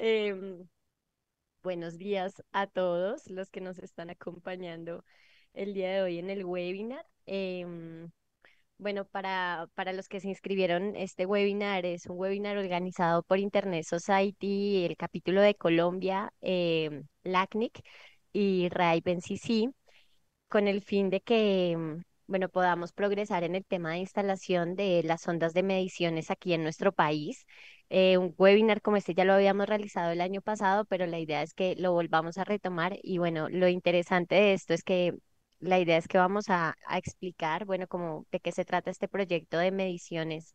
Em, buenos días a todos los que nos están acompañando el día de hoy en el webinar. Em, bueno, para, para los que se inscribieron, este webinar es un webinar organizado por Internet Society, el capítulo de Colombia, em, LACNIC y rai con el fin de que bueno, podamos progresar en el tema de instalación de las ondas de mediciones aquí en nuestro país. Eh, un webinar como este ya lo habíamos realizado el año pasado, pero la idea es que lo volvamos a retomar y bueno, lo interesante de esto es que la idea es que vamos a, explicar, bueno, cómo de qué se trata este proyecto de mediciones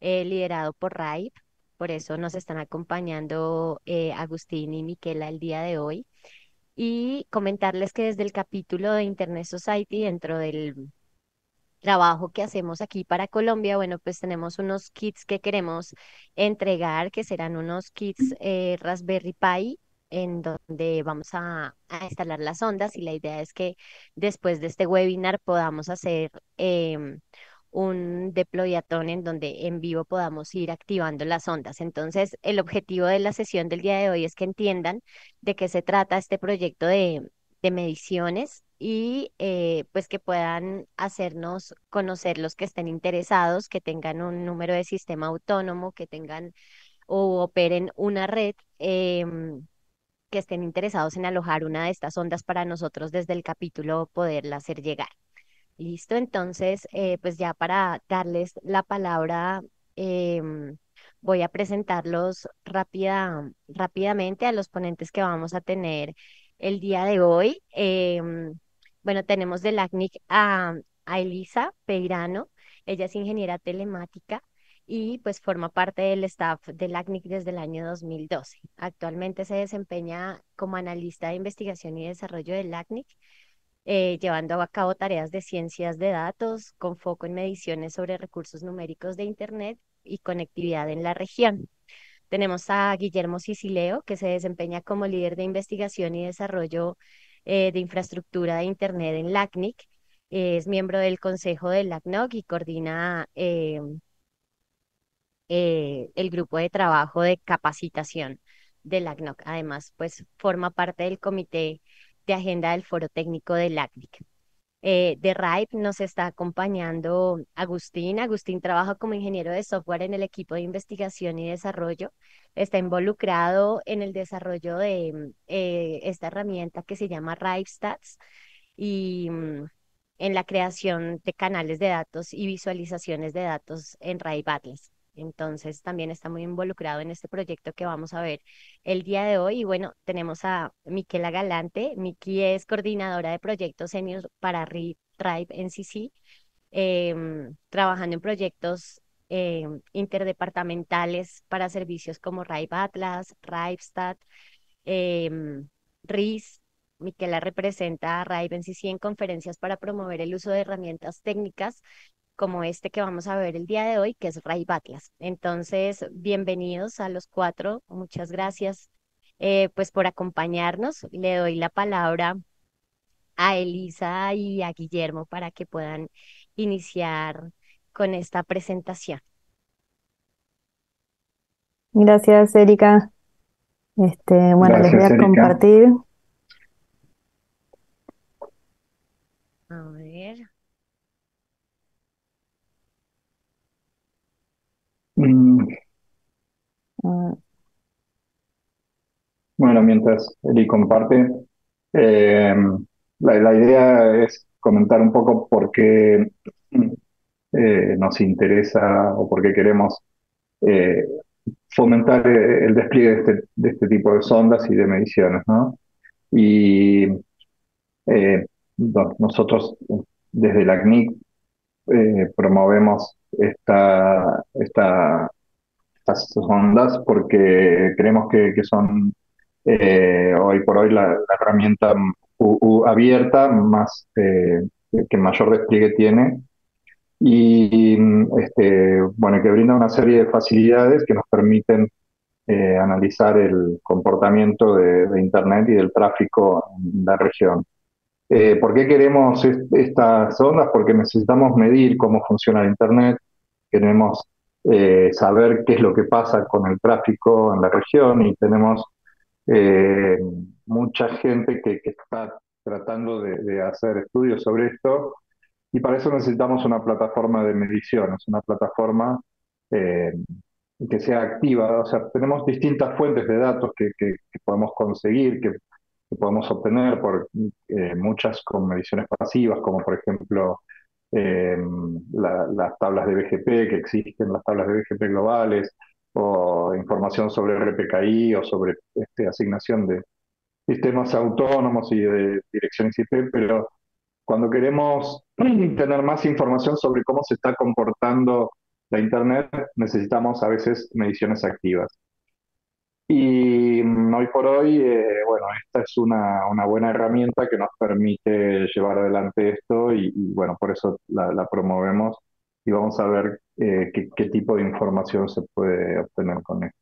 eh, liderado por RAIP. Por eso nos están acompañando eh, Agustín y Miquela el día de hoy. Y comentarles que desde el capítulo de Internet Society, dentro del trabajo que hacemos aquí para Colombia, bueno, pues tenemos unos kits que queremos entregar, que serán unos kits eh, Raspberry Pi, en donde vamos a, instalar las ondas y la idea es que después de este webinar podamos hacer em, un deployatón en donde en vivo podamos ir activando las ondas. Entonces, el objetivo de la sesión del día de hoy es que entiendan de qué se trata este proyecto de, de mediciones y eh, pues que puedan hacernos conocer los que estén interesados, que tengan un número de sistema autónomo, que tengan o operen una red, em, que estén interesados en alojar una de estas ondas para nosotros desde el capítulo poderla hacer llegar. Listo, entonces, eh, pues ya para darles la palabra, em, voy a presentarlos rápida, rápidamente a los ponentes que vamos a tener el día de hoy. Em, bueno, tenemos de LACNIC a, Elisa Peirano, ella es ingeniera telemática y pues forma parte del staff del ACNIC desde el año 2012. Actualmente se desempeña como analista de investigación y desarrollo del ACNIC, eh, llevando a cabo tareas de ciencias de datos con foco en mediciones sobre recursos numéricos de Internet y conectividad en la región. Tenemos a Guillermo Sicileo, que se desempeña como líder de investigación y desarrollo eh, de infraestructura de Internet en LACNIC. Es miembro del consejo de LACNOC y coordina eh, eh, el grupo de trabajo de capacitación de LACNOC. Además, pues forma parte del comité de agenda del foro técnico de LACNIC. Eh, de RIPE nos está acompañando Agustín. Agustín trabaja como ingeniero de software en el equipo de investigación y desarrollo. Está involucrado en el desarrollo de mm, eh, esta herramienta que se llama RIPE Stats y mm, en la creación de canales de datos y visualizaciones de datos en RIPE Atlas. Entonces también está muy involucrado en este proyecto que vamos a ver el día de hoy. Y bueno, tenemos a Miquela Galante. Miki es coordinadora de proyectos senior para Re NCC, em, trabajando en proyectos em, interdepartamentales para servicios como RIBE Atlas, RIBSTAT, eh, em, RIS. Miquela representa a en NCC en conferencias para promover el uso de herramientas técnicas como este que vamos a ver el día de hoy, que es Ray Batlas. Entonces, bienvenidos a los cuatro, muchas gracias eh, pues por acompañarnos. Le doy la palabra a Elisa y a Guillermo para que puedan iniciar con esta presentación. Gracias, Erika. Este, bueno, les voy a compartir. A ver. Mm. Bueno, mientras Eli comparte, eh, la, idea es comentar un poco por qué eh, nos interesa o por qué queremos eh, fomentar el despliegue este, de este, tipo de sondas y de mediciones, ¿no? Y nosotros desde la CNIC promovemos esta, estas ondas porque creemos que, son eh, hoy por hoy la, herramienta abierta más eh, que mayor despliegue tiene y este, bueno, que brinda una serie de facilidades que nos permiten eh, analizar el comportamiento de Internet y del tráfico en la región. Eh, ¿Por qué queremos estas ondas? Porque necesitamos medir cómo funciona el Internet, queremos eh, saber qué es lo que pasa con el tráfico en la región y tenemos eh, mucha gente que, está tratando de, hacer estudios sobre esto y para eso necesitamos una plataforma de medición, es una plataforma que sea activa. O sea, tenemos distintas fuentes de datos que, podemos conseguir, que que podemos obtener por eh, muchas mediciones pasivas, como por ejemplo eh, las tablas de BGP que existen, las tablas de BGP globales, o información sobre RPKI o sobre este, asignación de sistemas autónomos y de direcciones IP, pero cuando queremos tener más información sobre cómo se está comportando la Internet, necesitamos a veces mediciones activas. Y mm, hoy por hoy, eh, bueno, esta es una, buena herramienta que nos permite llevar adelante esto y, bueno, por eso la, promovemos y vamos a ver eh, qué, tipo de información se puede obtener con esto.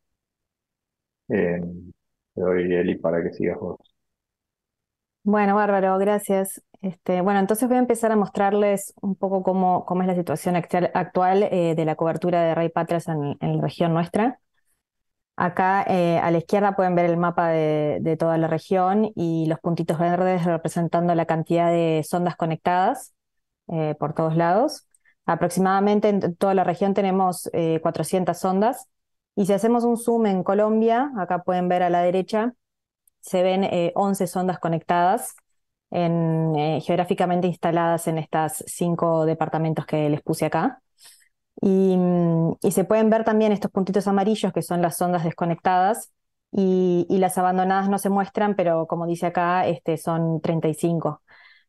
Em, te doy, Eli, para que sigas vos. Bueno, bárbaro, gracias. Este, bueno, entonces voy a empezar a mostrarles un poco cómo, cómo es la situación actual, eh, de la cobertura de Ray Patras en, en la región nuestra. Acá eh, a la izquierda pueden ver el mapa de, toda la región y los puntitos verdes representando la cantidad de sondas conectadas eh, por todos lados. Aproximadamente en toda la región tenemos 400 eh, sondas y si hacemos un zoom en Colombia, acá pueden ver a la derecha, se ven 11 sondas conectadas geográficamente instaladas en estos cinco departamentos que les puse acá. Mm, y, se pueden ver también estos puntitos amarillos que son las sondas desconectadas y, las abandonadas no se muestran, pero como dice acá, este, son 35.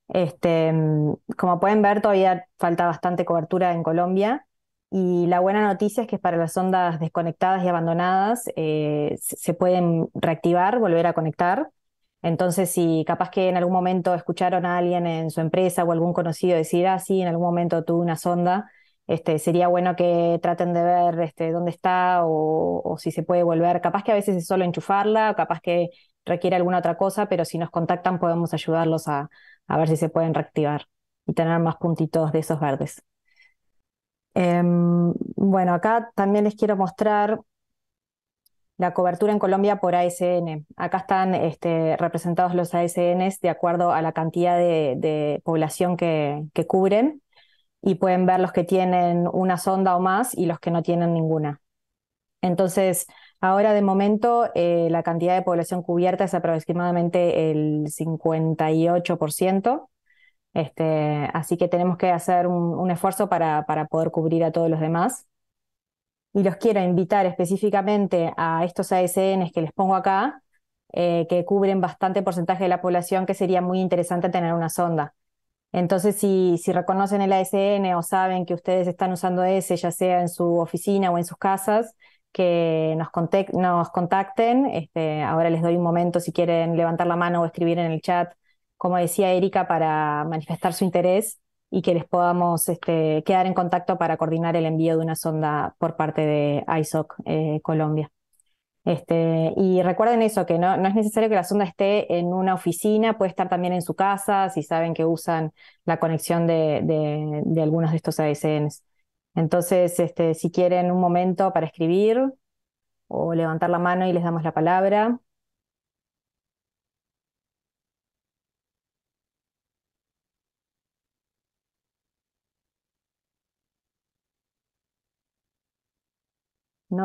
Este, mm, como pueden ver, todavía falta bastante cobertura en Colombia. Y la buena noticia es que para las sondas desconectadas y abandonadas eh, se pueden reactivar, volver a conectar. Entonces, si capaz que en algún momento escucharon a alguien en su empresa o algún conocido decir, ah, sí, en algún momento tuve una sonda, este, sería bueno que traten de ver este, dónde está o, si se puede volver. Capaz que a veces es solo enchufarla, capaz que requiere alguna otra cosa, pero si nos contactan podemos ayudarlos a, ver si se pueden reactivar y tener más puntitos de esos verdes. Em, bueno, acá también les quiero mostrar la cobertura en Colombia por ASN. Acá están este, representados los ASN de acuerdo a la cantidad de, población que cubren y pueden ver los que tienen una sonda o más y los que no tienen ninguna. Entonces, ahora de momento eh, la cantidad de población cubierta es aproximadamente el 58%, este, así que tenemos que hacer un, esfuerzo para, para, poder cubrir a todos los demás. Y los quiero invitar específicamente a estos ASNs que les pongo acá, eh, que cubren bastante porcentaje de la población, que sería muy interesante tener una sonda. Entonces, si, reconocen el ASN o saben que ustedes están usando ese, ya sea en su oficina o en sus casas, que nos, contacten. Este, ahora les doy un momento si quieren levantar la mano o escribir en el chat, como decía Erika, para manifestar su interés y que les podamos este, quedar en contacto para coordinar el envío de una sonda por parte de ISOC eh, Colombia. Este, y recuerden eso, que no, es necesario que la sonda esté en una oficina, puede estar también en su casa, si saben que usan la conexión de, algunos de estos ASNs. Entonces, este, si quieren un momento para escribir o levantar la mano y les damos la palabra.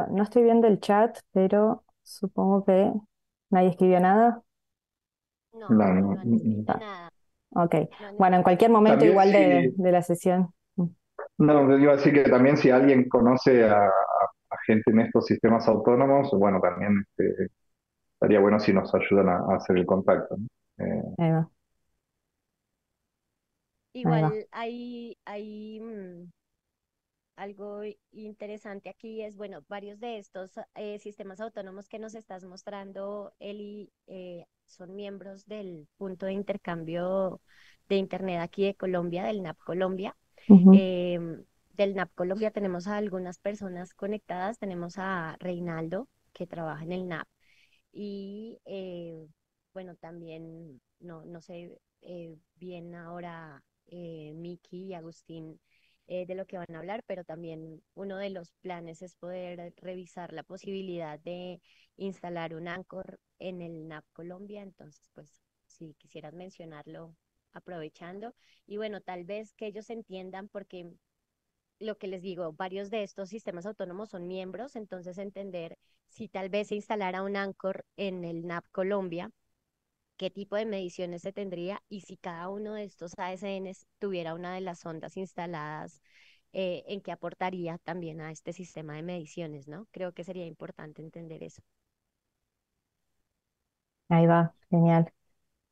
No, estoy viendo el chat, pero supongo que nadie escribió nada. No, no, no, nada. Ah, ok. Bueno, en cualquier momento igual de, la sesión. Mm. No, yo iba a decir que también si alguien conoce a, gente en estos sistemas autónomos, bueno, también este, estaría bueno si nos ayudan a, hacer el contacto. Eh, Ahí va. Igual hay, mm, algo interesante aquí es, bueno, varios de estos eh, sistemas autónomos que nos estás mostrando, Eli, eh, son miembros del punto de intercambio de Internet aquí de Colombia, del NAP Colombia. Em, del NAP Colombia tenemos a algunas personas conectadas, tenemos a Reinaldo, que trabaja en el NAP, y eh, bueno, también, no, no sé bien ahora, Miki y Agustín, eh, de lo que van a hablar, pero también uno de los planes es poder revisar la posibilidad de instalar un ANCOR en el NAP Colombia. Entonces, pues, si quisieras mencionarlo aprovechando. Y bueno, tal vez que ellos entiendan porque lo que les digo, varios de estos sistemas autónomos son miembros, entonces entender si tal vez se instalará un ANCOR en el NAP Colombia, qué tipo de mediciones se tendría y si cada uno de estos ASNs tuviera una de las sondas instaladas, eh, en qué aportaría también a este sistema de mediciones, ¿no? Creo que sería importante entender eso. Ahí va, genial.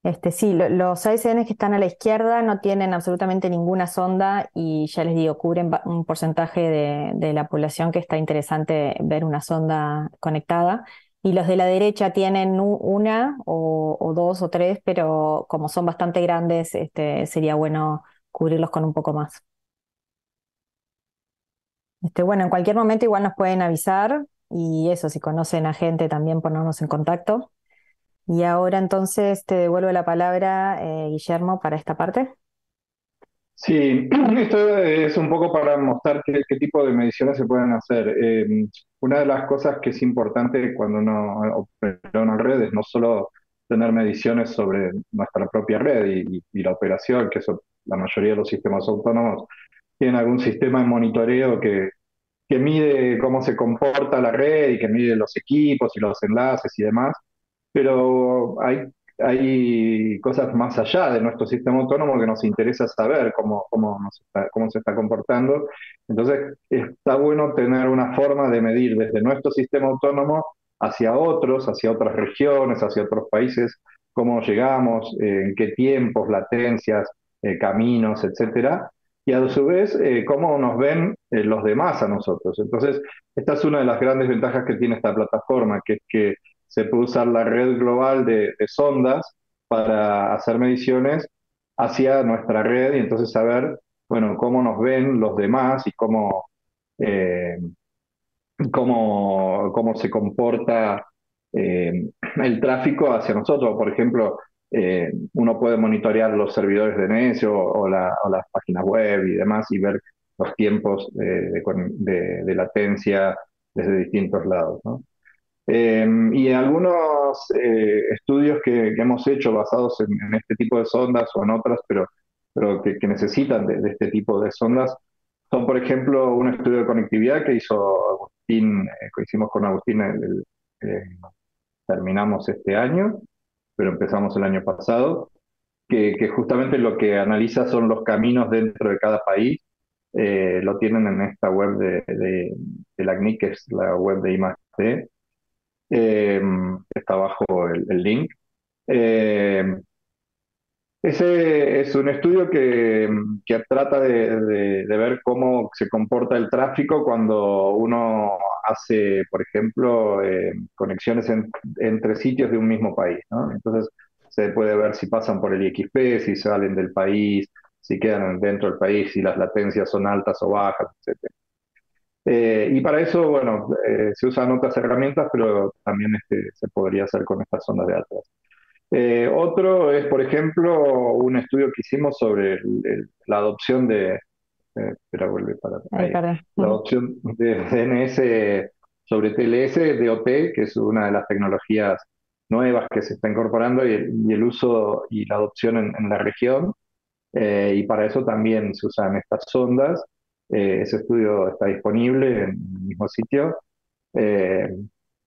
Este, sí, los ASNs que están a la izquierda no tienen absolutamente ninguna sonda y ya les digo, cubren un porcentaje de, de la población que está interesante ver una sonda conectada y los de la derecha tienen una o, dos o tres, pero como son bastante grandes, este, sería bueno cubrirlos con un poco más. Este, bueno, en cualquier momento igual nos pueden avisar y eso, si conocen a gente también ponernos en contacto. Y ahora entonces te devuelvo la palabra, eh, Guillermo, para esta parte. Sí, esto es un poco para mostrar qué, tipo de mediciones se pueden hacer. Eh, una de las cosas que es importante cuando uno opera una red es no solo tener mediciones sobre nuestra propia red y, la operación, que eso la mayoría de los sistemas autónomos tienen algún sistema de monitoreo que, que mide cómo se comporta la red y que mide los equipos y los enlaces y demás, pero hay hay cosas más allá de nuestro sistema autónomo que nos interesa saber cómo, cómo, cómo se está comportando. Entonces, está bueno tener una forma de medir desde nuestro sistema autónomo hacia otros, hacia otras regiones, hacia otros países, cómo llegamos, en qué tiempos, latencias, eh, caminos, etcétera, y a su vez eh, cómo nos ven eh, los demás a nosotros. Entonces, esta es una de las grandes ventajas que tiene esta plataforma, que es que se puede usar la red global de, sondas para hacer mediciones hacia nuestra red y entonces saber, bueno, cómo nos ven los demás y cómo, eh, cómo, se comporta eh, el tráfico hacia nosotros. Por ejemplo, eh, uno puede monitorear los servidores de necio o, las páginas web y demás y ver los tiempos de, latencia desde distintos lados. Eh, y algunos eh, estudios que, hemos hecho basados en, este tipo de sondas o en otras, pero, pero que, necesitan de, este tipo de sondas, son, por ejemplo, un estudio de conectividad que hizo Agustín, eh, que hicimos con Agustín, terminamos este año, pero empezamos el año pasado, que, justamente lo que analiza son los caminos dentro de cada país. lo tienen en esta web de, de, la CNIC, que es la web de IMAC eh, está abajo el, link. Em, ese es un estudio que, que trata de, de, ver cómo se comporta el tráfico cuando uno hace, por ejemplo, em, conexiones entre sitios de un mismo país. Entonces se puede ver si pasan por el IXP, si salen del país, si quedan dentro del país, si las latencias son altas o bajas, etcétera. Eh, y para eso, bueno, eh, se usan otras herramientas, pero también este, se podría hacer con estas ondas de atlas. Eh, otro es, por ejemplo, un estudio que hicimos sobre la adopción de. espera, vuelve para. La adopción de DNS sobre TLS de OT, que es una de las tecnologías nuevas que se está incorporando y el, uso y la adopción en, en la región. y para eso también se usan estas ondas. Eh, ese estudio está disponible en el mismo sitio. Eh,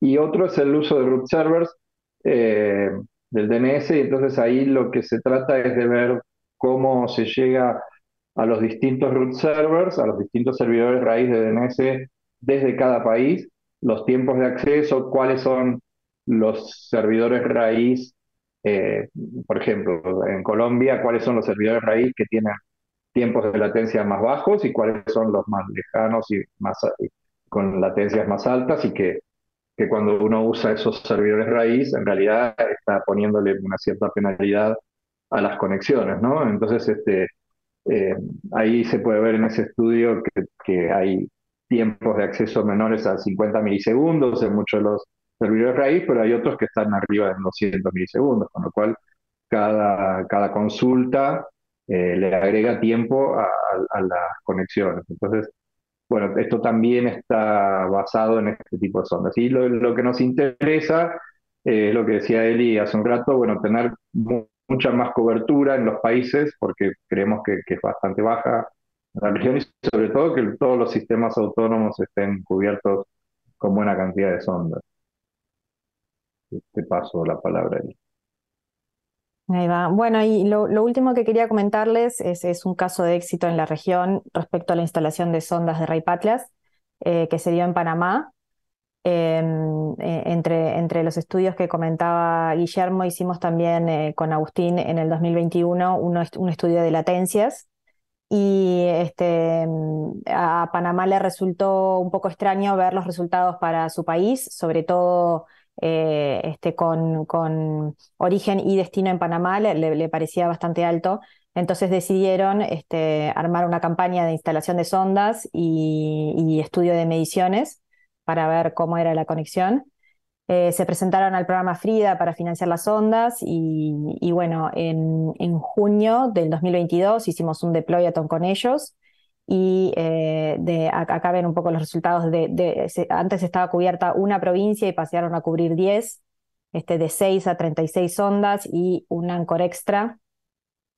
y otro es el uso de root servers eh, del DNS, entonces ahí lo que se trata es de ver cómo se llega a los distintos root servers, a los distintos servidores raíz de DNS desde cada país, los tiempos de acceso, cuáles son los servidores raíz, por ejemplo, en Colombia, cuáles son los servidores raíz que tienen tiempos de latencia más bajos y cuáles son los más lejanos y más eh, con latencias más altas y que, cuando uno usa esos servidores raíz en realidad está poniéndole una cierta penalidad a las conexiones, ¿no? Entonces este, eh, ahí se puede ver en ese estudio que, hay tiempos de acceso menores a 50 milisegundos en muchos de los servidores raíz, pero hay otros que están arriba de 200 milisegundos, con lo cual cada, cada consulta eh, le agrega tiempo a, las conexiones. Entonces, bueno, esto también está basado en este tipo de sondas. Y lo, que nos interesa eh, es lo que decía Eli hace un rato, bueno, tener mucha más cobertura en los países porque creemos que, es bastante baja en la región y sobre todo que todos los sistemas autónomos estén cubiertos con buena cantidad de sondas. Te paso la palabra, Eli. Ahí Bueno, y lo, último que quería comentarles es, un caso de éxito en la región respecto a la instalación de sondas de Ray Patlas, eh, que se dio en Panamá. Em, eh, entre, entre, los estudios que comentaba Guillermo, hicimos también eh, con Agustín en el 2021 un estudio de latencias. Y este, em, a Panamá le resultó un poco extraño ver los resultados para su país, sobre todo eh, este, con, origen y destino en Panamá le, parecía bastante alto. Entonces decidieron este, armar una campaña de instalación de sondas y, estudio de mediciones para ver cómo era la conexión. Eh, se presentaron al programa Frida para financiar las sondas y, bueno, en, en, junio del 2022 hicimos un deployathon con ellos y eh, acá ven un poco los resultados de, antes estaba cubierta una provincia y pasearon a cubrir 10, este, de 6 a 36 ondas y un ancor extra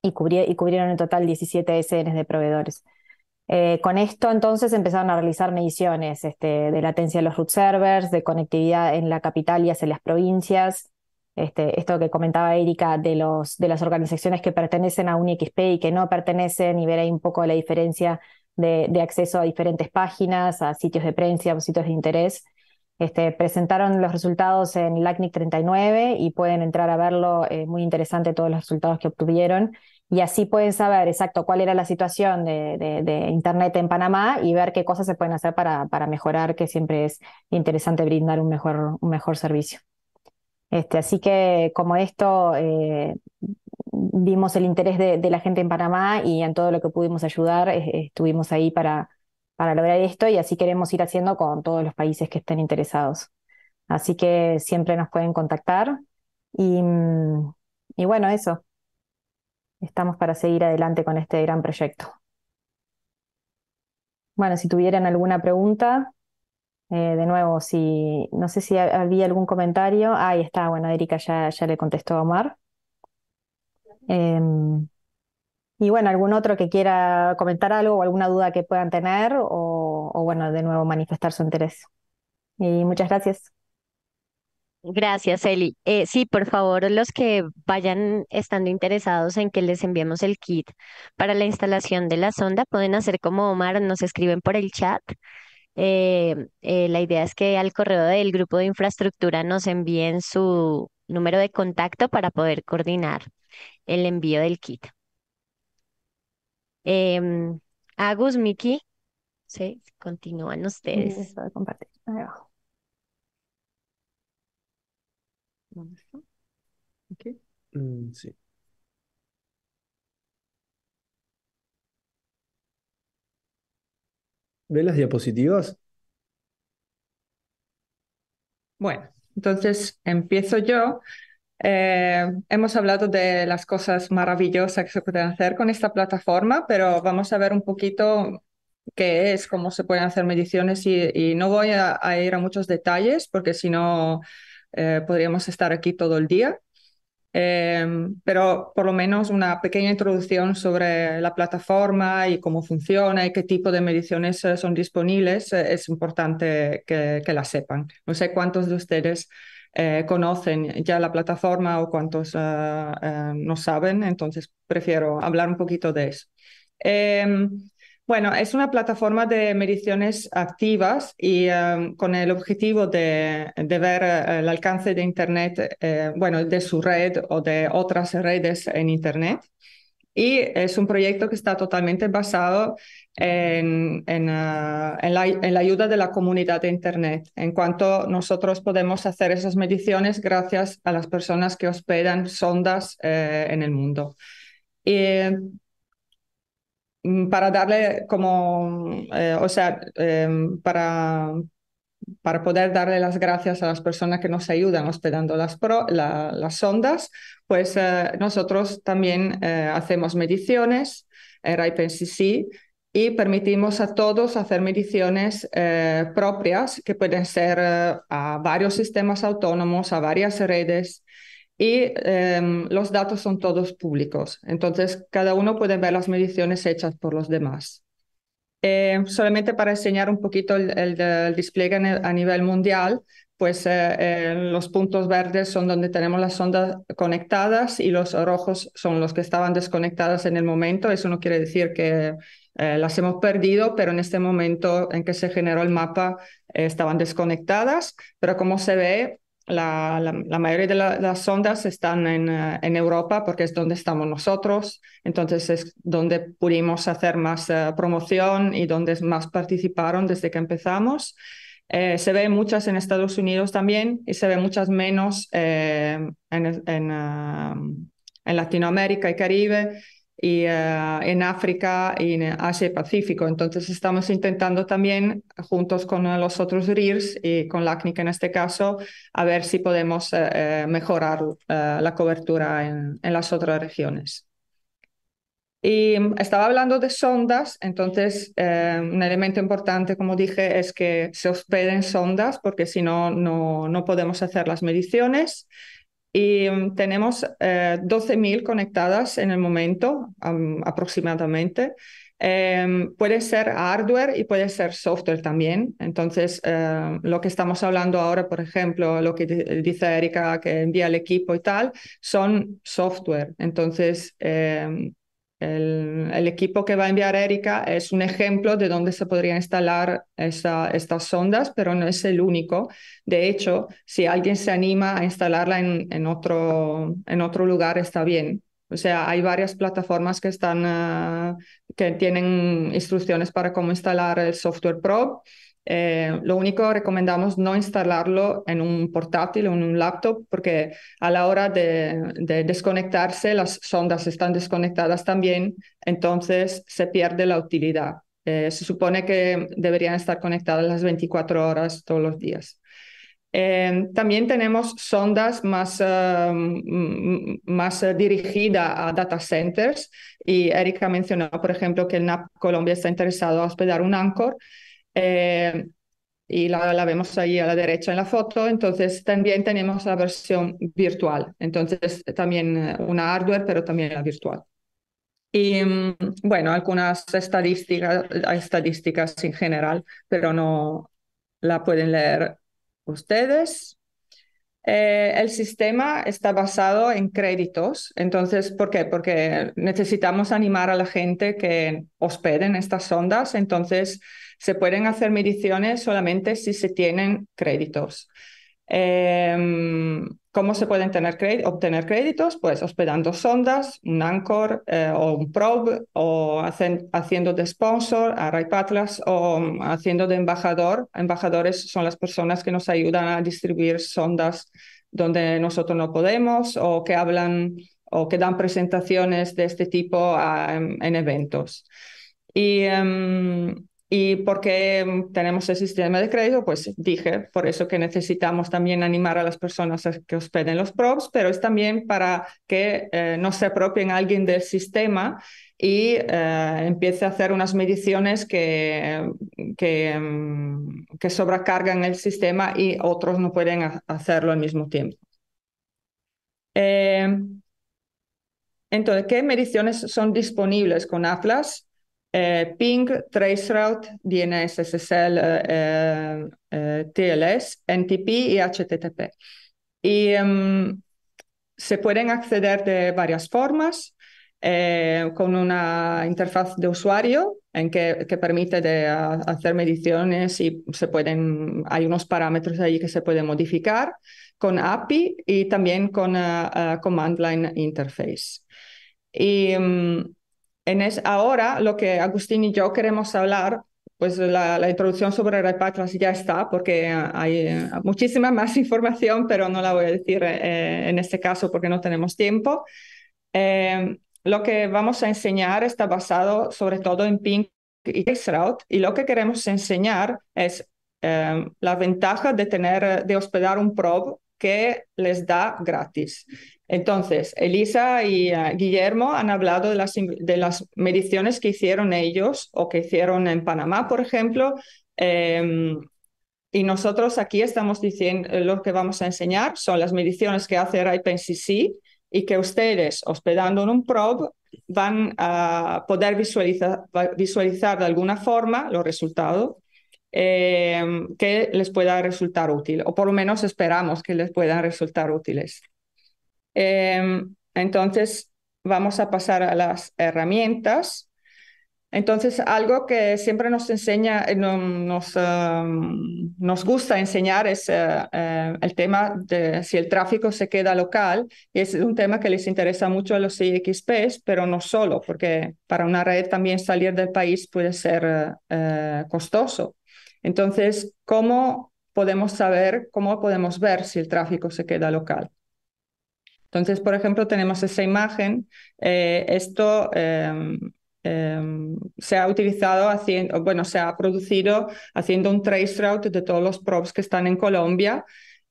y, cubrieron en total 17 SNs de proveedores. Eh, con esto entonces empezaron a realizar mediciones este, de latencia de los root servers, de conectividad en la capital y hacia las provincias, este, esto que comentaba Erika de, los, de las organizaciones que pertenecen a un y que no pertenecen, y ver ahí un poco la diferencia de, acceso a diferentes páginas, a sitios de prensa, a sitios de interés. Este, presentaron los resultados en LACNIC 39 y pueden entrar a verlo, eh, muy interesante todos los resultados que obtuvieron. Y así pueden saber exacto cuál era la situación de, Internet en Panamá y ver qué cosas se pueden hacer para, mejorar, que siempre es interesante brindar un mejor, servicio. Este, así que como esto, eh, vimos el interés de, la gente en Panamá y en todo lo que pudimos ayudar, estuvimos ahí para, para lograr esto y así queremos ir haciendo con todos los países que estén interesados. Así que siempre nos pueden contactar y, mm, bueno, eso. Estamos para seguir adelante con este gran proyecto. Bueno, si tuvieran alguna pregunta, eh, de nuevo, si no sé si había algún comentario. Ah, ahí está, bueno, Erika ya, ya le contestó a Omar. Em, y bueno, algún otro que quiera comentar algo o alguna duda que puedan tener o, bueno, de nuevo manifestar su interés. Y muchas gracias. Gracias, Eli. Eh, sí, por favor, los que vayan estando interesados en que les enviemos el kit para la instalación de la sonda, pueden hacer como Omar, nos escriben por el chat. Eh, eh, la idea es que al correo del grupo de infraestructura nos envíen su número de contacto para poder coordinar el envío del kit. Em, Agus, Miki, sí, continúan ustedes. Mm, ¿Ven las diapositivas? Bueno, entonces empiezo yo eh, hemos hablado de las cosas maravillosas que se pueden hacer con esta plataforma, pero vamos a ver un poquito qué es, cómo se pueden hacer mediciones y, no voy a, ir a muchos detalles porque si no eh, podríamos estar aquí todo el día. Em, pero por lo menos una pequeña introducción sobre la plataforma y cómo funciona y qué tipo de mediciones eh, son disponibles es importante que, que la sepan. No sé cuántos de ustedes eh, conocen ya la plataforma o cuantos eh, eh, no saben, entonces prefiero hablar un poquito de eso. Em, bueno, es una plataforma de mediciones activas y em, con el objetivo de, ver el alcance de Internet, bueno, de su red o de otras redes en Internet. Y es un proyecto que está totalmente basado en, en, eh, en, la, en, la, ayuda de la comunidad de Internet, en cuanto nosotros podemos hacer esas mediciones gracias a las personas que hospedan sondas eh, en el mundo. Y, mm, para darle como, eh, o sea, em, para, para poder darle las gracias a las personas que nos ayudan hospedando las, pro, las sondas, pues nosotros también hacemos mediciones RIPNCC y permitimos a todos hacer mediciones eh, propias que pueden ser eh, a varios sistemas autónomos, a varias redes y em, los datos son todos públicos. Entonces, cada uno puede ver las mediciones hechas por los demás. Eh, solamente para enseñar un poquito el, despliegue a nivel mundial, pues los puntos verdes son donde tenemos las ondas conectadas y los rojos son los que estaban desconectadas en el momento. Eso no quiere decir que eh, las hemos perdido, pero en este momento en que se generó el mapa eh, estaban desconectadas, pero como se ve, la, mayoría de las sondas están eh, en, Europa porque es donde estamos nosotros, entonces es donde pudimos hacer más promoción y donde más participaron desde que empezamos. se ve muchas en Estados Unidos también y se ve muchas menos en, en, en, Latinoamérica y Caribe y, ah, en África y en Asia Pacífico. Entonces estamos intentando también, juntos con ah, los otros RIRS y con LACNIC en este caso, a ver si podemos eh, eh, mejorar eh, la cobertura en, en, las otras regiones. Y mm, estaba hablando de sondas, entonces un elemento importante, como dije, es que se hospeden sondas, porque si no, no podemos hacer las mediciones y mm, tenemos 12.000 eh, conectadas en el momento aproximadamente. Em, puede ser hardware y puede ser software también. Entonces, eh, lo que estamos hablando ahora, por ejemplo, lo que dice Erika, que envía el equipo y tal, son software. Entonces, em, el, equipo que va a enviar Erika es un ejemplo de dónde se podrían instalar esa, estas sondas, pero no es el único. De hecho, si alguien se anima a instalarla en, otro, en otro lugar, está bien. O sea, hay varias plataformas que, están, ah, que tienen instrucciones para cómo instalar el software Pro eh, lo único recomendamos no instalarlo en un portátil o en un laptop porque a la hora de, desconectarse las sondas están desconectadas también, entonces se pierde la utilidad. Eh, se supone que deberían estar conectadas las 24 horas todos los días. Eh, también tenemos sondas más, más dirigidas a data centers y Erika mencionó, por ejemplo, que el NAP Colombia está interesado a hospedar un Anchor eh, y la, la, vemos ahí a la derecha en la foto. Entonces también tenemos la versión virtual. Entonces también eh, una hardware, pero también la virtual. Y mm, bueno, algunas estadísticas, estadísticas en general, pero no la pueden leer ustedes. Eh, el sistema está basado en créditos. Entonces, ¿por qué? Porque necesitamos animar a la gente que hospeden estas sondas. Entonces, se pueden hacer mediciones solamente si se tienen créditos. Em, ¿Cómo se pueden tener obtener créditos? Pues hospedando sondas, un Anchor eh, o un Probe, o haciendo de sponsor a Ray Patlas o mm, haciendo de embajador. Embajadores son las personas que nos ayudan a distribuir sondas donde nosotros no podemos o que hablan o que dan presentaciones de este tipo en, eventos. Y em, ¿Y por qué mm, tenemos el sistema de crédito? Pues dije, por eso que necesitamos también animar a las personas a que hospeden los props, pero es también para que eh, no se apropien alguien del sistema y eh, empiece a hacer unas mediciones que, mm, mm, que, sobrecargan el sistema y otros no pueden hacerlo al mismo tiempo. Eh, entonces, ¿qué mediciones son disponibles con AFLAS? Eh, Ping, Traceroute, DNS, SSL, eh, eh, TLS, NTP y HTTP. Y em, se pueden acceder de varias formas, con una interfaz de usuario en que, que permite hacer mediciones y se pueden, hay unos parámetros ahí que se pueden modificar con API y también con Command Line Interface. Y em, ahora lo que Agustín y yo queremos hablar, pues la, introducción sobre Repatras ya está, porque eh, hay eh, muchísima más información, pero no la voy a decir eh, en este caso porque no tenemos tiempo. Em, lo que vamos a enseñar está basado sobre todo en Pink y Xroute y lo que queremos enseñar es em, la ventaja de tener de hospedar un probe que les da gratis. Entonces, Elisa y eh, Guillermo han hablado de las, mediciones que hicieron ellos o que hicieron en Panamá, por ejemplo, em, y nosotros aquí estamos diciendo, eh, lo que vamos a enseñar son las mediciones que hace RIPENCC y que ustedes, hospedando en un probe, van a poder visualizar, visualizar de alguna forma los resultados em, que les pueda resultar útil, o por lo menos esperamos que les puedan resultar útiles. Em, entonces, vamos a pasar a las herramientas. Entonces, algo que siempre nos enseña, eh, nos, em, nos gusta enseñar es eh, eh, el tema de si el tráfico se queda local. Y es un tema que les interesa mucho a los IXPs, pero no solo, porque para una red también salir del país puede ser costoso. Entonces, ¿cómo podemos saber, cómo podemos ver si el tráfico se queda local? Entonces, por ejemplo, tenemos esa imagen. Eh, esto em, em, se ha utilizado haciendo, bueno, se ha producido haciendo un traceroute de todos los props que están en Colombia.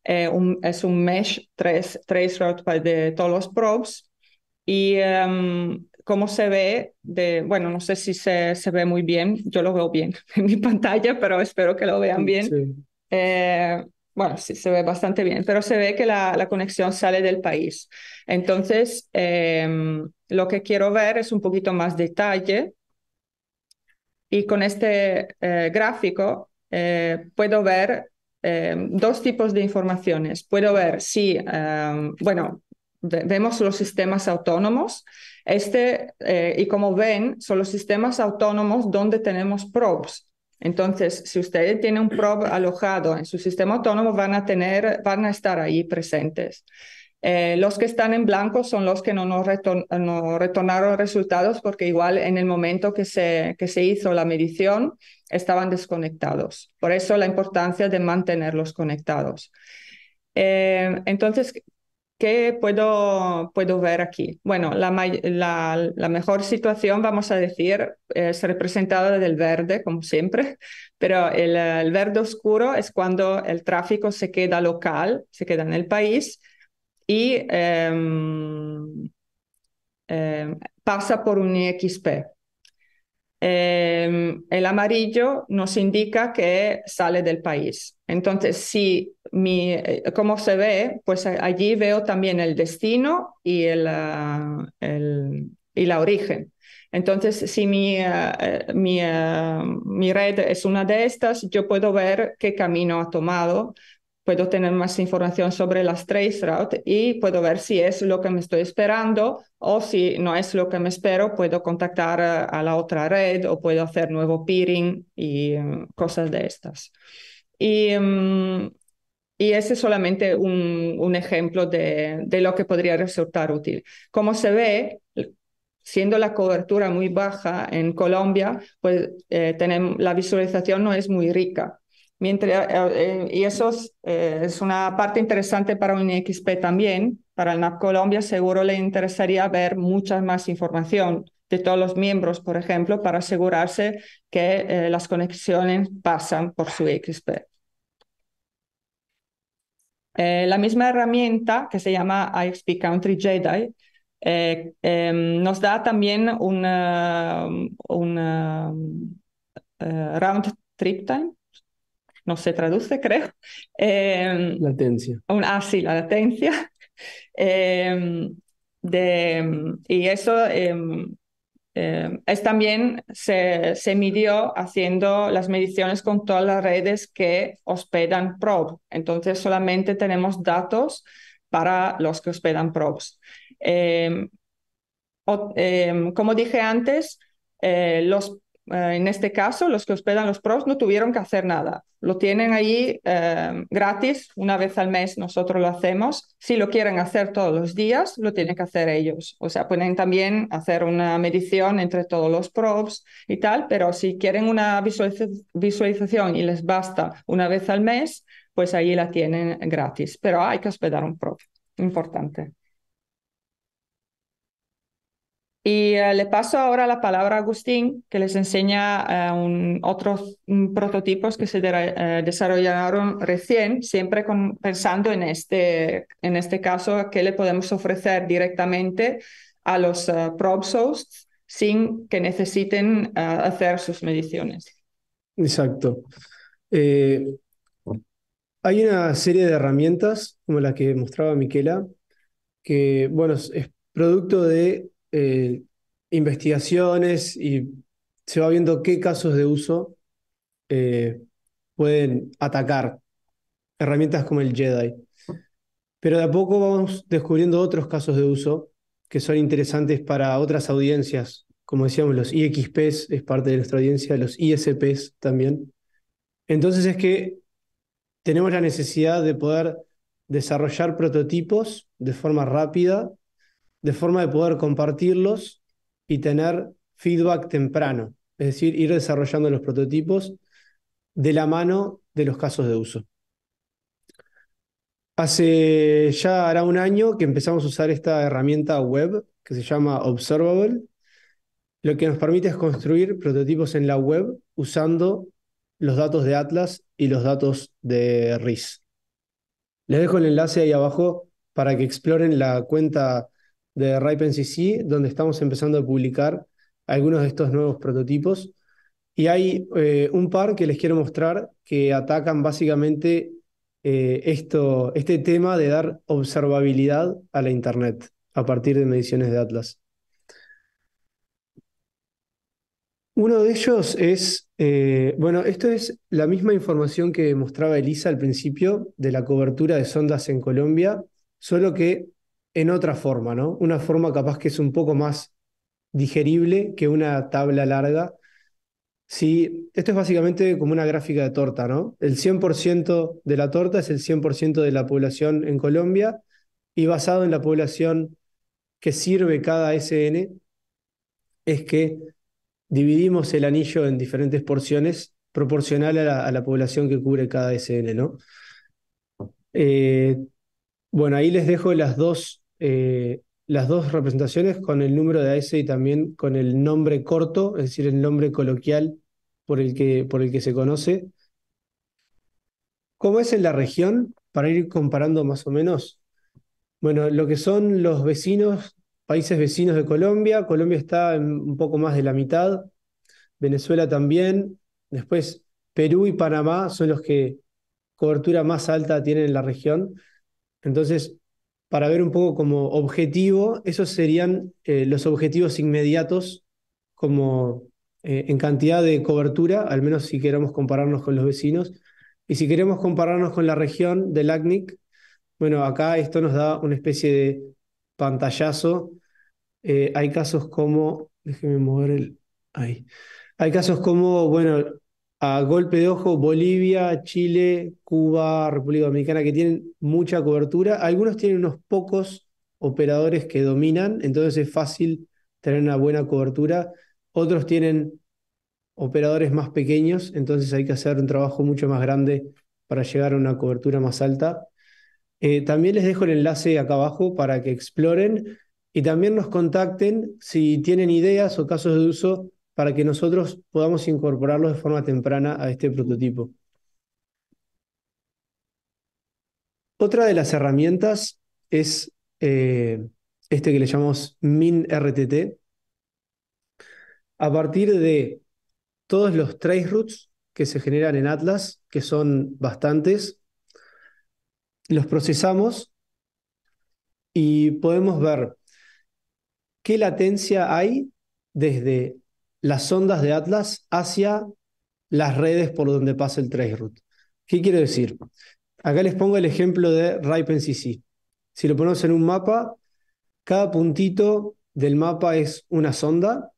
Eh, es un mesh trace, traceroute de todos los props. Y em, cómo se ve, de, bueno, no sé si se, se, ve muy bien, yo lo veo bien en mi pantalla, pero espero que lo vean bien. Sí. Eh, bueno, sí, se ve bastante bien, pero se ve que la, conexión sale del país. Entonces, em, lo que quiero ver es un poquito más detalle. Y con este eh, gráfico eh, puedo ver em, dos tipos de informaciones. Puedo ver si, em, bueno, vemos los sistemas autónomos. Este, eh, y como ven, son los sistemas autónomos donde tenemos probes. Entonces, si usted tiene un probe alojado en su sistema autónomo, van a, tener, van a estar ahí presentes. Eh, los que están en blanco son los que no nos retornaron resultados porque igual en el momento que se, que se hizo la medición estaban desconectados. Por eso la importancia de mantenerlos conectados. Eh, entonces, ¿Qué puedo, puedo ver aquí? Bueno, la, mejor situación, vamos a decir, es representada del verde, como siempre, pero el, verde oscuro es cuando el tráfico se queda local, se queda en el país y em, em, pasa por un IXP, Em, el amarillo nos indica que sale del país. Entonces, si mi, eh, como se ve, pues allí veo también el destino y, el, ah, el y la origen. Entonces, si mi, ah, eh, ah, mi, red es una de estas, yo puedo ver qué camino ha tomado puedo tener más información sobre las trace route y puedo ver si es lo que me estoy esperando o si no es lo que me espero, puedo contactar a la otra red o puedo hacer nuevo peering y mm, cosas de estas. Y, mm, y ese es solamente un, un ejemplo de, de lo que podría resultar útil. Como se ve, siendo la cobertura muy baja en Colombia, pues eh, tenemos, la visualización no es muy rica. Mientras, eh, eh, y eso eh, es, una parte interesante para un XP también. Para el NAP Colombia seguro le interesaría ver mucha más información de todos los miembros, por ejemplo, para asegurarse que las conexiones pasan por su XP. la misma herramienta que se llama IXP Country Jedi em, nos da también un round trip time, no se traduce, creo. Em, latencia. ah, sí, la latencia. Em, y eso em, es también se, midió haciendo las mediciones con todas las redes que hospedan prob. Entonces solamente tenemos datos para los que hospedan probes. como dije antes, eh, los eh, en este caso, los que hospedan los pros no tuvieron que hacer nada. Lo tienen ahí eh, gratis, una vez al mes nosotros lo hacemos. Si lo quieren hacer todos los días, lo tienen que hacer ellos. O sea, pueden también hacer una medición entre todos los probes y tal, pero si quieren una visualización y les basta una vez al mes, pues ahí la tienen gratis. Pero hay que hospedar un probe. importante. Y eh, le paso ahora la palabra a Agustín, que les enseña eh, otros mm, prototipos que se eh, desarrollaron recién, siempre pensando en este, en este caso, qué le podemos ofrecer directamente a los Prop sin que necesiten hacer sus mediciones. Exacto. hay una serie de herramientas, como la que mostraba Miquela, que, bueno, es producto de eh, investigaciones y se va viendo qué casos de uso eh, pueden atacar herramientas como el Jedi. Pero de a poco vamos descubriendo otros casos de uso que son interesantes para otras audiencias, como decíamos, los IXPs es parte de nuestra audiencia, los ISPs también. Entonces es que tenemos la necesidad de poder desarrollar prototipos de forma rápida de forma de poder compartirlos y tener feedback temprano, es decir, ir desarrollando los prototipos de la mano de los casos de uso. Hace ya un año que empezamos a usar esta herramienta web que se llama Observable, lo que nos permite es construir prototipos en la web usando los datos de Atlas y los datos de RIS. Les dejo el enlace ahí abajo para que exploren la cuenta de RIPE donde estamos empezando a publicar algunos de estos nuevos prototipos. Y hay eh, un par que les quiero mostrar que atacan básicamente eh, esto, este tema de dar observabilidad a la Internet a partir de mediciones de Atlas. Uno de ellos es, eh, bueno, esto es la misma información que mostraba Elisa al principio de la cobertura de sondas en Colombia, solo que en otra forma, ¿no? Una forma capaz que es un poco más digerible que una tabla larga. Sí, esto es básicamente como una gráfica de torta, ¿no? El 100% de la torta es el 100% de la población en Colombia y basado en la población que sirve cada SN es que dividimos el anillo en diferentes porciones proporcional a la, población que cubre cada SN, ¿no? Eh, bueno, ahí les dejo las dos eh, las dos representaciones con el número de AS y también con el nombre corto, es decir, el nombre coloquial por el que, por el que se conoce. ¿Cómo es en la región? Para ir comparando más o menos. Bueno, lo que son los vecinos, países vecinos de Colombia, Colombia está en un poco más de la mitad, Venezuela también, después Perú y Panamá son los que cobertura más alta tienen en la región. Entonces, para ver un poco como objetivo, esos serían eh, los objetivos inmediatos como eh, en cantidad de cobertura, al menos si queremos compararnos con los vecinos. Y si queremos compararnos con la región del ACNIC, bueno, acá esto nos da una especie de pantallazo. Eh, hay casos como, déjeme mover el, ahí. Hay casos como, bueno, a golpe de ojo Bolivia, Chile, Cuba, República Dominicana, que tienen mucha cobertura. Algunos tienen unos pocos operadores que dominan, entonces es fácil tener una buena cobertura. Otros tienen operadores más pequeños, entonces hay que hacer un trabajo mucho más grande para llegar a una cobertura más alta. Eh, también les dejo el enlace acá abajo para que exploren y también nos contacten si tienen ideas o casos de uso para que nosotros podamos incorporarlos de forma temprana a este prototipo. Otra de las herramientas es eh, este que le llamamos MinRTT. A partir de todos los trace routes que se generan en Atlas, que son bastantes, los procesamos y podemos ver qué latencia hay desde las ondas de Atlas hacia las redes por donde pasa el trace ¿Qué quiero decir? Acá les pongo el ejemplo de Ripen CC. Si lo ponemos en un mapa, cada puntito del mapa es una sonda.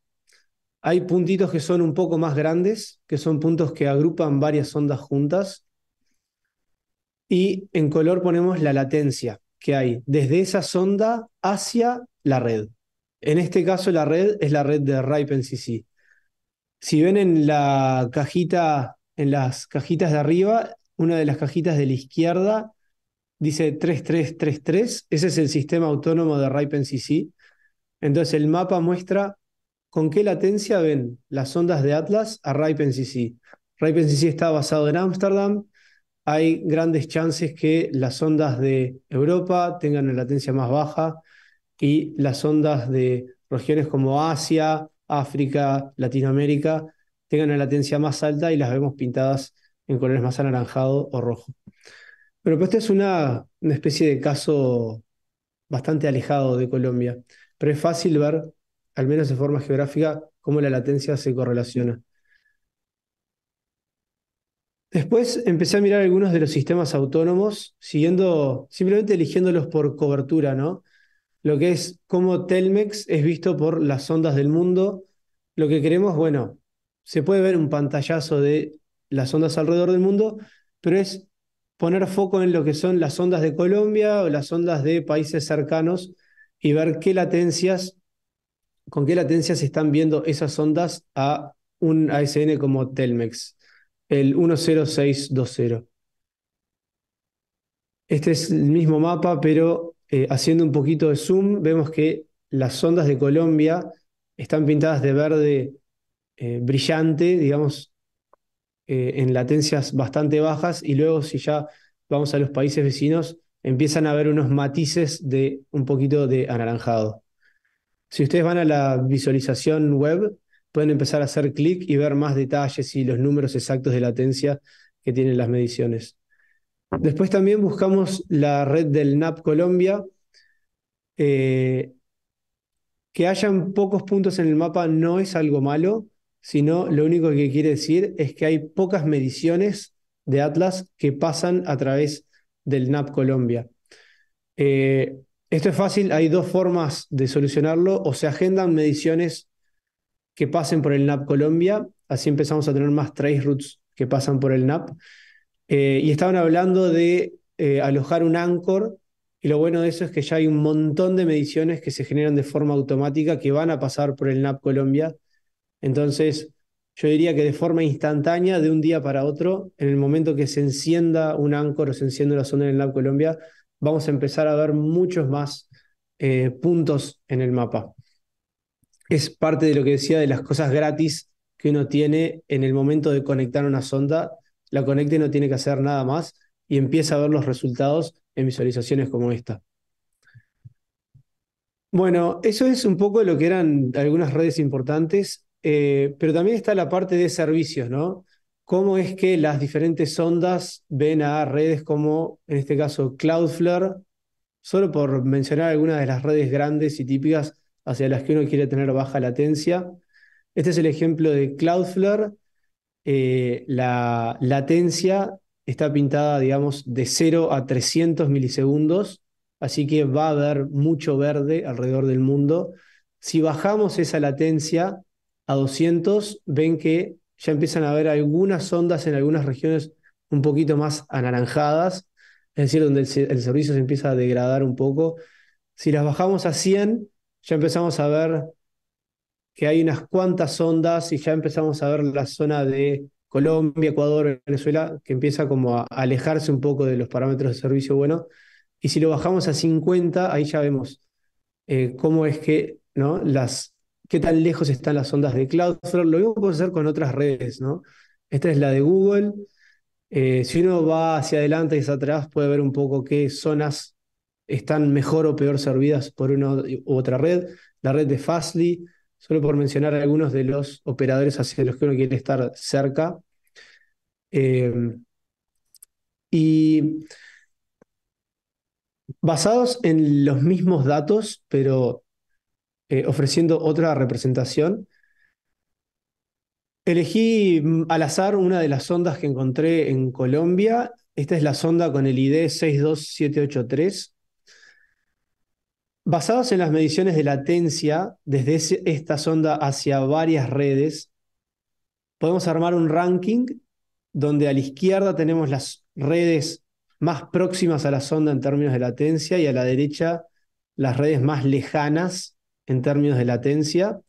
Hay puntitos que son un poco más grandes, que son puntos que agrupan varias ondas juntas. Y en color ponemos la latencia que hay desde esa sonda hacia la red. En este caso, la red es la red de Ripen CC. Si ven en la cajita, en las cajitas de arriba, una de las cajitas de la izquierda dice 3333, ese es el sistema autónomo de Ripen CC. Entonces el mapa muestra con qué latencia ven las ondas de Atlas a Ripen CC. está basado en Ámsterdam, hay grandes chances que las ondas de Europa tengan una latencia más baja y las ondas de regiones como Asia África, Latinoamérica, tengan una latencia más alta y las vemos pintadas en colores más anaranjado o rojo. Pero pues este es una, especie de caso bastante alejado de Colombia, pero es fácil ver, al menos de forma geográfica, cómo la latencia se correlaciona. Después empecé a mirar algunos de los sistemas autónomos, siguiendo, simplemente eligiéndolos por cobertura, ¿no? lo que es cómo Telmex es visto por las ondas del mundo. Lo que queremos, bueno, se puede ver un pantallazo de las ondas alrededor del mundo, pero es poner foco en lo que son las ondas de Colombia o las ondas de países cercanos y ver qué latencias, con qué latencias están viendo esas ondas a un ASN como Telmex, el 10620. Este es el mismo mapa, pero eh, haciendo un poquito de zoom, vemos que las ondas de Colombia están pintadas de verde eh, brillante, digamos, eh, en latencias bastante bajas, y luego si ya vamos a los países vecinos, empiezan a ver unos matices de un poquito de anaranjado. Si ustedes van a la visualización web, pueden empezar a hacer clic y ver más detalles y los números exactos de latencia que tienen las mediciones. Después también buscamos la red del NAP Colombia. Eh, que hayan pocos puntos en el mapa no es algo malo, sino lo único que quiere decir es que hay pocas mediciones de Atlas que pasan a través del NAP Colombia. Eh, esto es fácil, hay dos formas de solucionarlo, o se agendan mediciones que pasen por el NAP Colombia, así empezamos a tener más trace routes que pasan por el NAP, eh, y estaban hablando de eh, alojar un anchor, y lo bueno de eso es que ya hay un montón de mediciones que se generan de forma automática que van a pasar por el NAP Colombia. Entonces, yo diría que de forma instantánea, de un día para otro, en el momento que se encienda un ANCOR o se encienda la en el NAP Colombia, vamos a empezar a ver muchos más eh, puntos en el mapa. Es parte de lo que decía de las cosas gratis que uno tiene en el momento de conectar una sonda la conecte y no tiene que hacer nada más y empieza a ver los resultados en visualizaciones como esta. Bueno, eso es un poco lo que eran algunas redes importantes, eh, pero también está la parte de servicios, ¿no? Cómo es que las diferentes ondas ven a redes como, en este caso, Cloudflare, solo por mencionar algunas de las redes grandes y típicas hacia las que uno quiere tener baja latencia. Este es el ejemplo de Cloudflare, eh, la latencia está pintada, digamos, de 0 a 300 milisegundos, así que va a haber mucho verde alrededor del mundo. Si bajamos esa latencia a 200, ven que ya empiezan a haber algunas ondas en algunas regiones un poquito más anaranjadas, es decir, donde el, el servicio se empieza a degradar un poco. Si las bajamos a 100, ya empezamos a ver que hay unas cuantas ondas y ya empezamos a ver la zona de Colombia, Ecuador, Venezuela, que empieza como a alejarse un poco de los parámetros de servicio bueno. Y si lo bajamos a 50, ahí ya vemos eh, cómo es que, ¿no? Las, qué tan lejos están las ondas de Cloudflare. Lo mismo podemos hacer con otras redes, ¿no? Esta es la de Google. Eh, si uno va hacia adelante y hacia atrás, puede ver un poco qué zonas están mejor o peor servidas por una u otra red. La red de Fastly, solo por mencionar algunos de los operadores hacia los que uno quiere estar cerca. Em, y basados en los mismos datos, pero eh, ofreciendo otra representación, elegí mm, al azar una de las sondas que encontré en Colombia. Esta es la sonda con el ID 62783 Basados en las mediciones de latencia desde esta sonda hacia varias redes, podemos armar un ranking donde a la izquierda tenemos las redes más próximas a la sonda en términos de latencia y a la derecha las redes más lejanas en términos de latencia.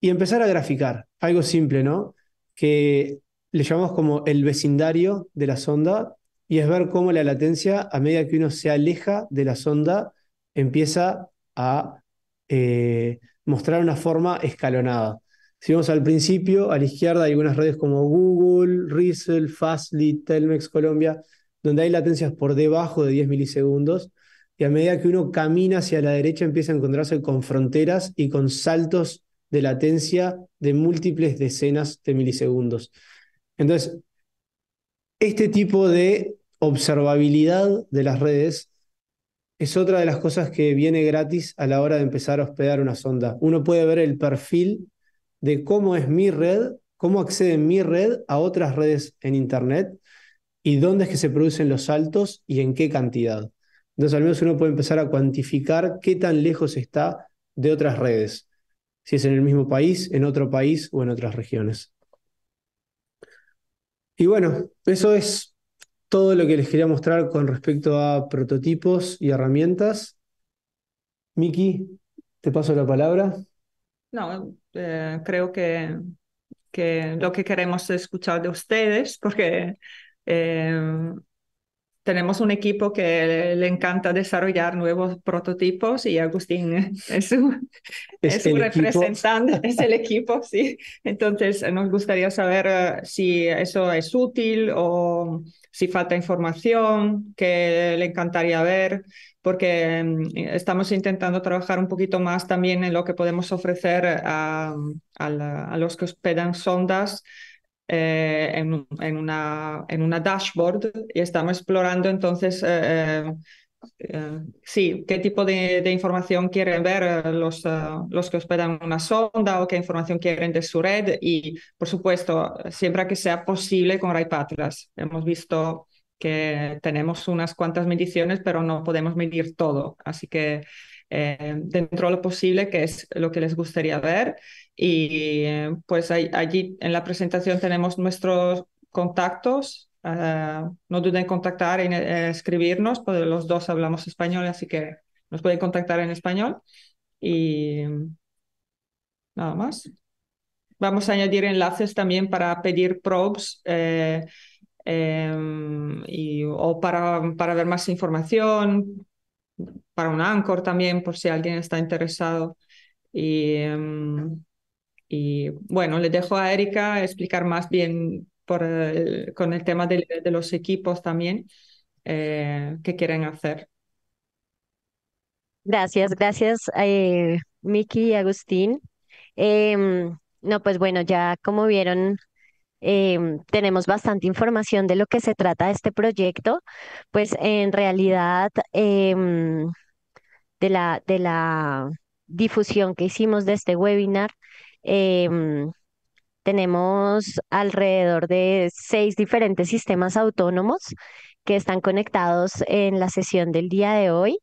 Y empezar a graficar, algo simple, ¿no? Que le llamamos como el vecindario de la sonda y es ver cómo la latencia, a medida que uno se aleja de la sonda, empieza a eh, mostrar una forma escalonada. Si vamos al principio, a la izquierda hay algunas redes como Google, Riesel, Fastly, Telmex, Colombia, donde hay latencias por debajo de 10 milisegundos. Y a medida que uno camina hacia la derecha empieza a encontrarse con fronteras y con saltos de latencia de múltiples decenas de milisegundos. Entonces, este tipo de observabilidad de las redes es otra de las cosas que viene gratis a la hora de empezar a hospedar una sonda. Uno puede ver el perfil de cómo es mi red, cómo accede mi red a otras redes en Internet y dónde es que se producen los saltos y en qué cantidad. Entonces al menos uno puede empezar a cuantificar qué tan lejos está de otras redes, si es en el mismo país, en otro país o en otras regiones. Y bueno, eso es todo lo que les quería mostrar con respecto a prototipos y herramientas. Miki, te paso la palabra. No, eh, creo que, que, lo que queremos escuchar de ustedes, porque eh, tenemos un equipo que le encanta desarrollar nuevos prototipos y Agustín es, su representante, es el equipo, sí. Entonces nos gustaría saber eh, si eso es útil o si falta información que le encantaría ver, porque mm, estamos intentando trabajar un poquito más también en lo que podemos ofrecer a, los que hospedan sondas. Eh, en, una, en una dashboard y estamos explorando entonces eh, eh, sí, qué tipo de, información quieren ver eh, los, eh, los que hospedan una sonda o qué información quieren de su red y, por supuesto, siempre que sea posible con RayPatlas. Hemos visto que tenemos unas cuantas mediciones, pero no podemos medir todo. Así que eh, dentro de lo posible, que es lo que les gustaría ver. Y pues allí en la presentación tenemos nuestros contactos Ah, no duden en contactar, y eh, escribirnos, porque los dos hablamos español, así que nos pueden contactar en español. Y nada más. Vamos a añadir enlaces también para pedir probes eh, em, y, o para, para ver más información, para un anchor también, por si alguien está interesado. Y, em, y bueno, le dejo a Erika explicar más bien eh, con el tema de, los equipos también eh, que quieren hacer. Gracias, gracias, eh, Miki y Agustín. Em, no, pues bueno, ya como vieron, em, tenemos bastante información de lo que se trata este proyecto. Pues en realidad, em, de la, de la difusión que hicimos de este webinar, tenemos alrededor de seis diferentes sistemas autónomos que están conectados en la sesión del día de hoy.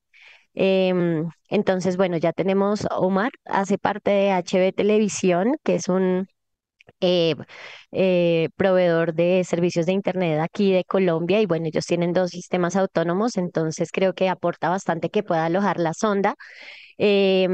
Em, entonces, bueno, ya tenemos Omar, hace parte de HB Televisión, que es un eh, eh, proveedor de servicios de Internet aquí de Colombia y bueno, ellos tienen dos sistemas autónomos, entonces creo que aporta bastante que pueda alojar la sonda. Eh,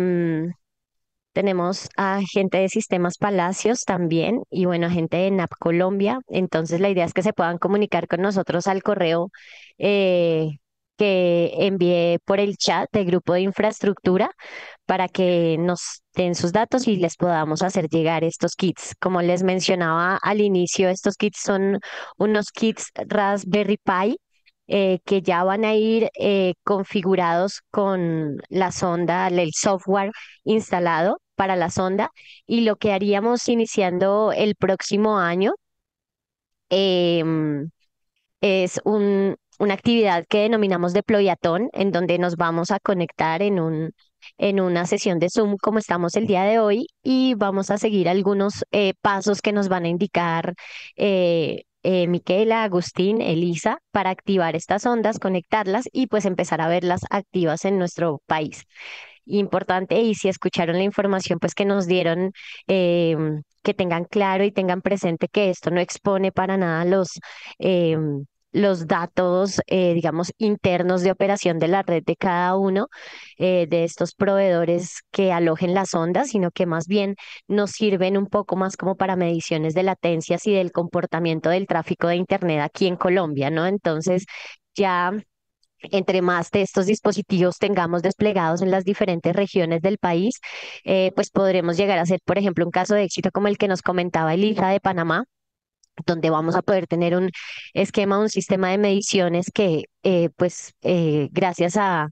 tenemos a gente de Sistemas Palacios también y bueno, gente de NAP Colombia. Entonces la idea es que se puedan comunicar con nosotros al correo eh, que envié por el chat del grupo de infraestructura para que nos den sus datos y les podamos hacer llegar estos kits. Como les mencionaba al inicio, estos kits son unos kits Raspberry Pi eh, que ya van a ir eh, configurados con la sonda, el software instalado para la sonda y lo que haríamos iniciando el próximo año em, es un, una actividad que denominamos deployatón, en donde nos vamos a conectar en, un, en una sesión de Zoom como estamos el día de hoy y vamos a seguir algunos eh, pasos que nos van a indicar eh, eh, Miquela, Agustín, Elisa, para activar estas ondas, conectarlas y pues empezar a verlas activas en nuestro país importante y si escucharon la información pues que nos dieron, eh, que tengan claro y tengan presente que esto no expone para nada los... Eh, los datos, eh, digamos, internos de operación de la red de cada uno de estos proveedores que alojen las ondas, sino que más bien nos sirven un poco más como para mediciones de latencias y del comportamiento del tráfico de Internet aquí en Colombia, ¿no? Entonces, ya entre más de estos dispositivos tengamos desplegados en las diferentes regiones del país, eh, pues podremos llegar a ser, por ejemplo, un caso de éxito como el que nos comentaba Elisa de Panamá, donde vamos a poder tener un esquema, un sistema de mediciones que, eh, pues, eh, gracias a,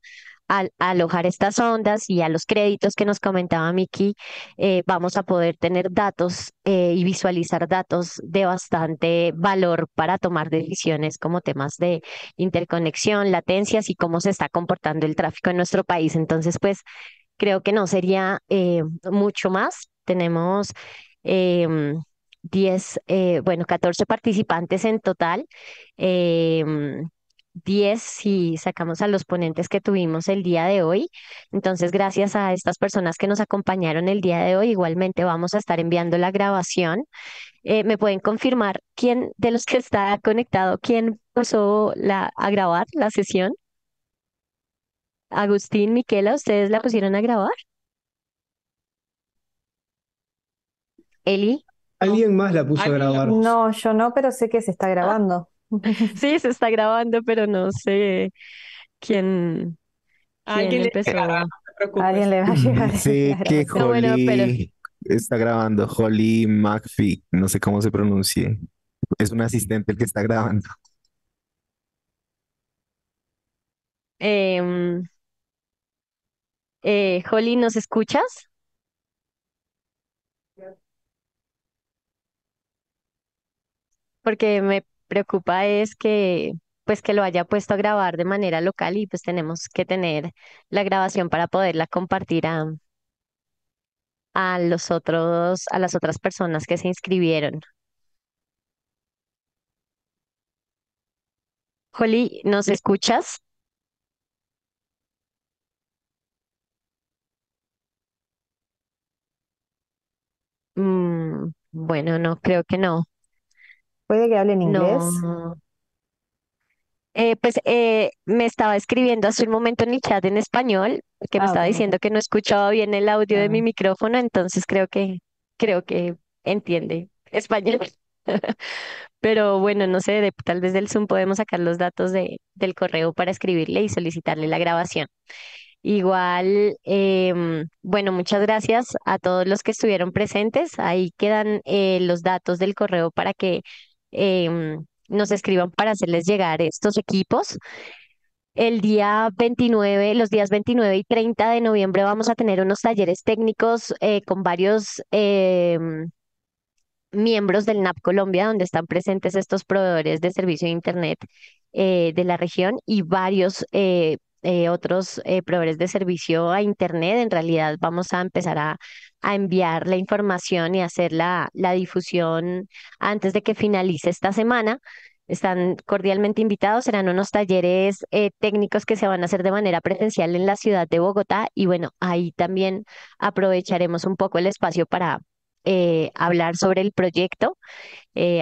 al alojar estas ondas y a los créditos que nos comentaba Miki, eh, vamos a poder tener datos eh, y visualizar datos de bastante valor para tomar decisiones como temas de interconexión, latencias y cómo se está comportando el tráfico en nuestro país. Entonces, pues creo que no sería eh, mucho más. Tenemos... 10, em, bueno, 14 participantes en total. Em, 10 si sacamos a los ponentes que tuvimos el día de hoy. Entonces, gracias a estas personas que nos acompañaron el día de hoy, igualmente vamos a estar enviando la grabación. Eh, ¿Me pueden confirmar quién de los que está conectado, quién pasó la, a grabar la sesión? Agustín, Miquela, ¿ustedes la pusieron a grabar? Eli. ¿Alguien más la puso a grabar? No, yo no, pero sé que se está grabando. Sí, se está grabando, pero no sé quién, Alguien le empezó. va a llegar. Sí, que está grabando, Holly McPhee, no sé cómo se pronuncie. Es un asistente el que está grabando. Em, eh, Holly, ¿nos escuchas? Porque me preocupa es que pues que lo haya puesto a grabar de manera local y pues tenemos que tener la grabación para poderla compartir a, a los otros, a las otras personas que se inscribieron. Holly, ¿nos escuchas? Mm, bueno, no, creo que no. ¿Puede que hable en inglés? Eh, pues eh, me estaba escribiendo hace un momento en el chat en español, que me ah, estaba diciendo que no escuchaba bien el audio de mi micrófono, entonces creo que, creo que entiende español. Pero bueno, no sé, tal vez del Zoom podemos sacar los datos de, del correo para escribirle y solicitarle la grabación. Igual, em, bueno, muchas gracias a todos los que estuvieron presentes. Ahí quedan eh, los datos del correo para que Em, nos escriban para hacerles llegar estos equipos. El día 29, los días 29 y 30 de noviembre vamos a tener unos talleres técnicos eh, con varios em, miembros del NAP Colombia, donde están presentes estos proveedores de servicio de Internet eh, de la región y varios eh, eh, otros eh, proveedores de servicio a Internet, en realidad vamos a empezar a, enviar la información y hacer la, difusión antes de que finalice esta semana. Están cordialmente invitados, serán unos talleres eh, técnicos que se van a hacer de manera presencial en la ciudad de Bogotá y bueno, ahí también aprovecharemos un poco el espacio para hablar sobre el proyecto.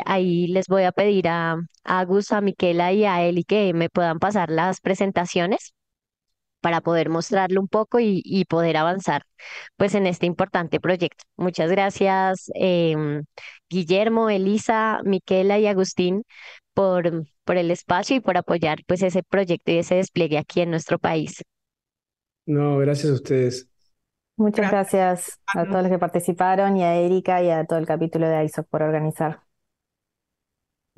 ahí les voy a pedir a, a Agus, a Miquela y a Eli que me puedan pasar las presentaciones para poder mostrarlo un poco y, poder avanzar pues en este importante proyecto. Muchas gracias em, Guillermo, Elisa, Miquela y Agustín por, el espacio y por apoyar pues ese proyecto y ese despliegue aquí en nuestro país. No, gracias a ustedes. Muchas gracias, gracias a todos los que participaron y a Erika y a todo el capítulo de ISOC por organizar.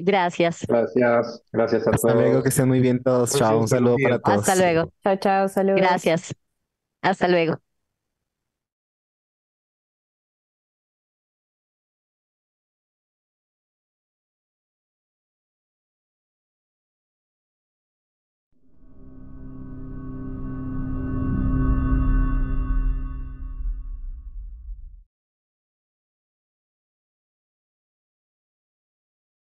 Gracias. Gracias, gracias a todos. Hasta luego, que estén muy bien todos. Pues chao, un saludo para todos. Hasta luego. Chao, chao, saludos. Gracias. Hasta luego.